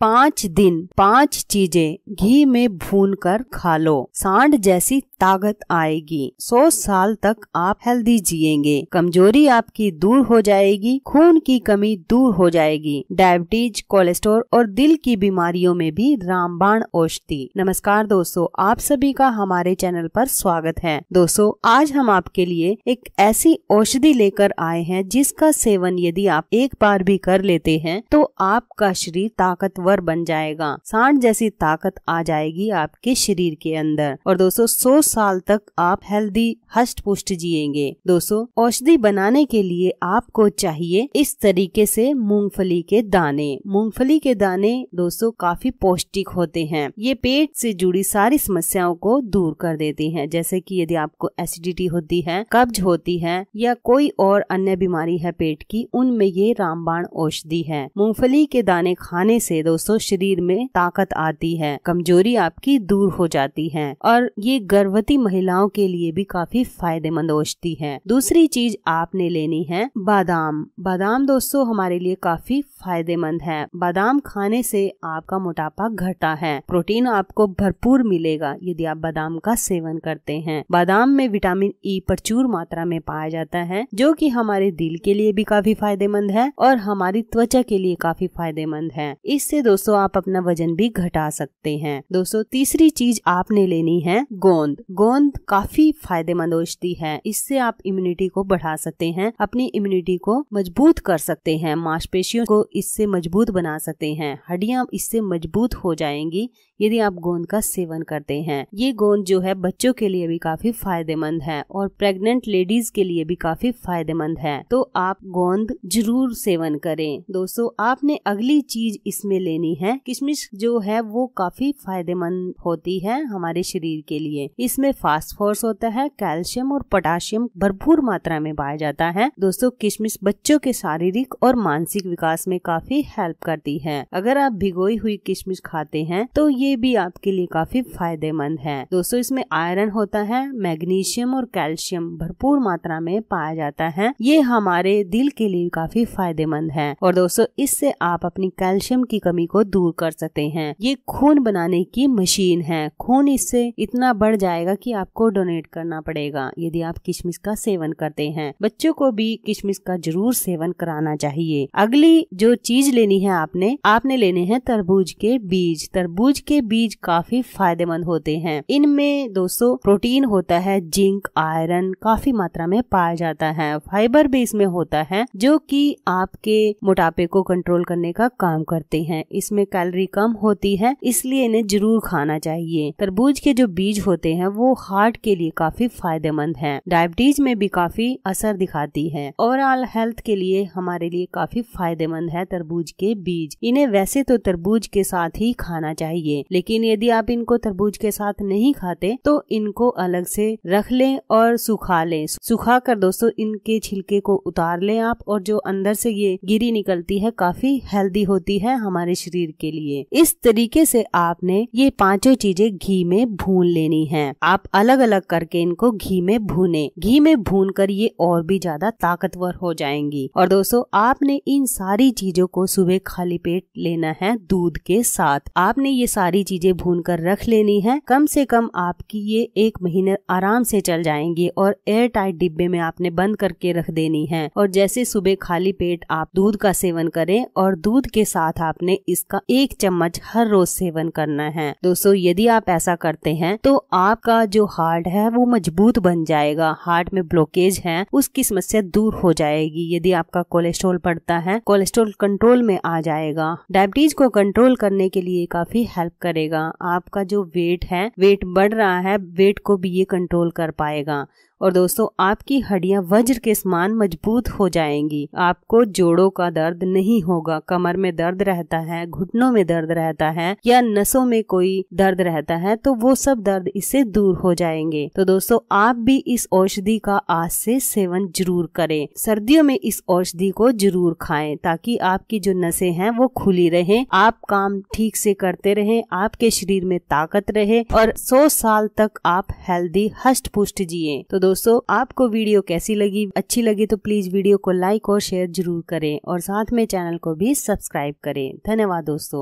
पाँच दिन पाँच चीजें घी में भून कर खा लो सांड जैसी ताकत आएगी सौ साल तक आप हेल्दी जिएंगे कमजोरी आपकी दूर हो जाएगी खून की कमी दूर हो जाएगी डायबिटीज कोलेस्ट्रोल और दिल की बीमारियों में भी रामबाण औषधि नमस्कार दोस्तों आप सभी का हमारे चैनल पर स्वागत है दोस्तों आज हम आपके लिए एक ऐसी औषधि लेकर आए हैं जिसका सेवन यदि आप एक बार भी कर लेते हैं तो आपका शरीर ताकतवर पावर बन जाएगा सांड जैसी ताकत आ जाएगी आपके शरीर के अंदर और दोस्तों सौ साल तक आप हेल्दी हष्ट पुष्ट जियेंगे दोस्तों औषधि बनाने के लिए आपको चाहिए इस तरीके से मूंगफली के दाने मूंगफली के दाने दोस्तों काफी पौष्टिक होते हैं ये पेट से जुड़ी सारी समस्याओं को दूर कर देते हैं जैसे कि यदि आपको एसिडिटी होती है कब्ज होती है या कोई और अन्य बीमारी है पेट की उनमें ये रामबाण औषधि है मूंगफली के दाने खाने से दोस्तों दोस्तों शरीर में ताकत आती है कमजोरी आपकी दूर हो जाती है और ये गर्भवती महिलाओं के लिए भी काफी फायदेमंद औषधि है दूसरी चीज आपने लेनी है बादाम बादाम दोस्तों हमारे लिए काफी फायदेमंद है बादाम खाने से आपका मोटापा घटता है प्रोटीन आपको भरपूर मिलेगा यदि आप बादाम का सेवन करते हैं बादाम में विटामिन ई प्रचुर मात्रा में पाया जाता है जो कि हमारे दिल के लिए भी काफी फायदेमंद है और हमारी त्वचा के लिए काफी फायदेमंद है इससे दोस्तों आप अपना वजन भी घटा सकते हैं दोस्तों तीसरी चीज आपने लेनी है गोंद गोंद काफी फायदेमंद औषधि है इससे आप इम्यूनिटी को बढ़ा सकते हैं अपनी इम्यूनिटी को मजबूत कर सकते हैं मांसपेशियों को इससे मजबूत बना सकते हैं हड्डियां इससे मजबूत हो जाएंगी यदि आप गोंद का सेवन करते हैं ये गोंद जो है बच्चों के लिए भी काफी फायदेमंद है और प्रेग्नेंट लेडीज के लिए भी काफी फायदेमंद है तो आप गोंद जरूर सेवन करें दोस्तों आपने अगली चीज इसमें लेनी लेनी है किशमिश जो है वो काफी फायदेमंद होती है हमारे शरीर के लिए इसमें फास्फोरस होता है कैल्शियम और पोटाशियम भरपूर मात्रा में पाया जाता है दोस्तों किशमिश बच्चों के शारीरिक और मानसिक विकास में काफी हेल्प करती है अगर आप भिगोई हुई किशमिश खाते हैं तो ये भी आपके लिए काफी फायदेमंद है दोस्तों इसमें आयरन होता है मैग्नीशियम और कैल्शियम भरपूर मात्रा में पाया जाता है ये हमारे दिल के लिए काफी फायदेमंद है और दोस्तों इससे आप अपनी कैल्शियम की कमी कमी को दूर कर सकते हैं ये खून बनाने की मशीन है खून इससे इतना बढ़ जाएगा कि आपको डोनेट करना पड़ेगा यदि आप किशमिश का सेवन करते हैं बच्चों को भी किशमिश का जरूर सेवन कराना चाहिए अगली जो चीज लेनी है आपने आपने लेने हैं तरबूज के बीज तरबूज के बीज काफी फायदेमंद होते हैं इनमें दोस्तों प्रोटीन होता है जिंक आयरन काफी मात्रा में पाया जाता है फाइबर भी इसमें होता है जो कि आपके मोटापे को कंट्रोल करने का काम करते हैं इसमें कैलोरी कम होती है इसलिए इन्हें जरूर खाना चाहिए तरबूज के जो बीज होते हैं वो हार्ट के लिए काफी फायदेमंद है डायबिटीज में भी काफी असर दिखाती है ओवरऑल हेल्थ के लिए हमारे लिए काफी फायदेमंद है तरबूज के बीज इन्हें वैसे तो तरबूज के साथ ही खाना चाहिए लेकिन यदि आप इनको तरबूज के साथ नहीं खाते तो इनको अलग से रख लें और सुखा लें सुखा कर दोस्तों इनके छिलके को उतार लें आप और जो अंदर से ये गिरी निकलती है काफी हेल्दी होती है हमारे शरीर के लिए इस तरीके से आपने ये पांचों चीजें घी में भून लेनी है आप अलग अलग करके इनको घी में भूने घी में भून कर ये और भी ज्यादा ताकतवर हो जाएंगी और दोस्तों आपने इन सारी चीजों को सुबह खाली पेट लेना है दूध के साथ आपने ये सारी चीजें भून कर रख लेनी है कम से कम आपकी ये एक महीने आराम से चल जाएंगी और एयर टाइट डिब्बे में आपने बंद करके रख देनी है और जैसे सुबह खाली पेट आप दूध का सेवन करें और दूध के साथ आपने इसका एक चम्मच हर रोज सेवन करना है दोस्तों यदि आप ऐसा करते हैं तो आपका जो हार्ट है वो मजबूत बन जाएगा हार्ट में ब्लॉकेज है उसकी समस्या दूर हो जाएगी यदि आपका कोलेस्ट्रोल बढ़ता है कोलेस्ट्रोल कंट्रोल में आ जाएगा डायबिटीज को कंट्रोल करने के लिए काफी हेल्प करेगा आपका जो वेट है वेट बढ़ रहा है वेट को भी ये कंट्रोल कर पाएगा और दोस्तों आपकी हड्डियां वज्र के समान मजबूत हो जाएंगी आपको जोड़ों का दर्द नहीं होगा कमर में दर्द रहता है घुटनों में दर्द रहता है या नसों में कोई दर्द रहता है तो वो सब दर्द इससे दूर हो जाएंगे तो दोस्तों आप भी इस औषधि का आज से सेवन जरूर करें सर्दियों में इस औषधि को जरूर खाएं ताकि आपकी जो नसें हैं वो खुली रहें आप काम ठीक से करते रहें आपके शरीर में ताकत रहे और 100 साल तक आप हेल्दी हष्ट पुष्ट जिए तो दोस्तों आपको वीडियो कैसी लगी अच्छी लगी तो प्लीज वीडियो को लाइक और शेयर जरूर करें और साथ में चैनल को भी सब्सक्राइब करें धन्यवाद दोस्तों